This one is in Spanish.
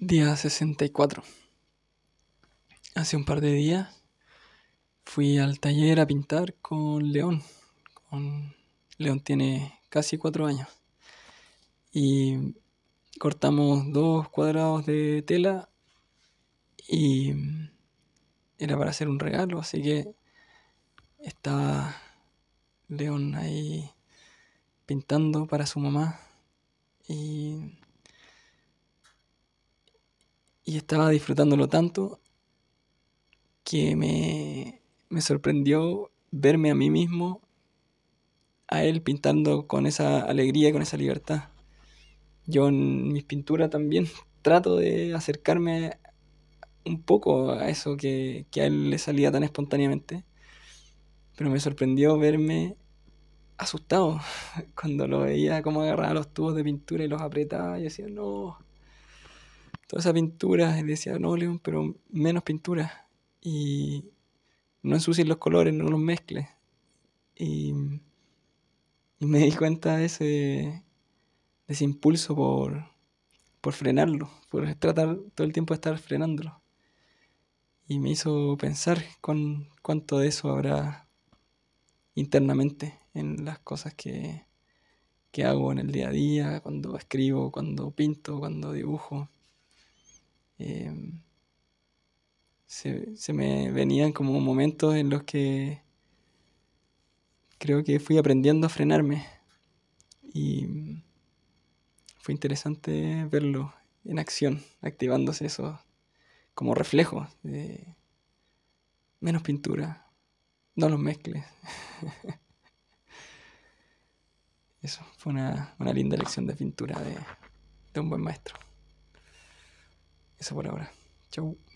Día 64. Hace un par de días fui al taller a pintar con León. Con... León tiene casi cuatro años. Y cortamos dos cuadrados de tela y era para hacer un regalo, así que estaba León ahí pintando para su mamá y y estaba disfrutándolo tanto que me, me sorprendió verme a mí mismo, a él pintando con esa alegría, con esa libertad. Yo en mis pinturas también trato de acercarme un poco a eso que, que a él le salía tan espontáneamente, pero me sorprendió verme asustado cuando lo veía como agarraba los tubos de pintura y los apretaba y decía, no, toda esa pintura. Y decía, no, León, pero menos pintura. Y no ensucies los colores, no los mezcles. Y, me di cuenta de ese, ese impulso por, frenarlo, por tratar todo el tiempo de estar frenándolo. Y me hizo pensar con cuánto de eso habrá internamente en las cosas que, que hago en el día a día, cuando escribo, cuando pinto, cuando dibujo. Em, se, me venían como momentos en los que creo que fui aprendiendo a frenarme. Y fue interesante verlo en acción, activándose eso como reflejo de menos pintura, no los mezcles. eso fue una, linda lección de pintura de un buen maestro. Eso por ahora. Chau.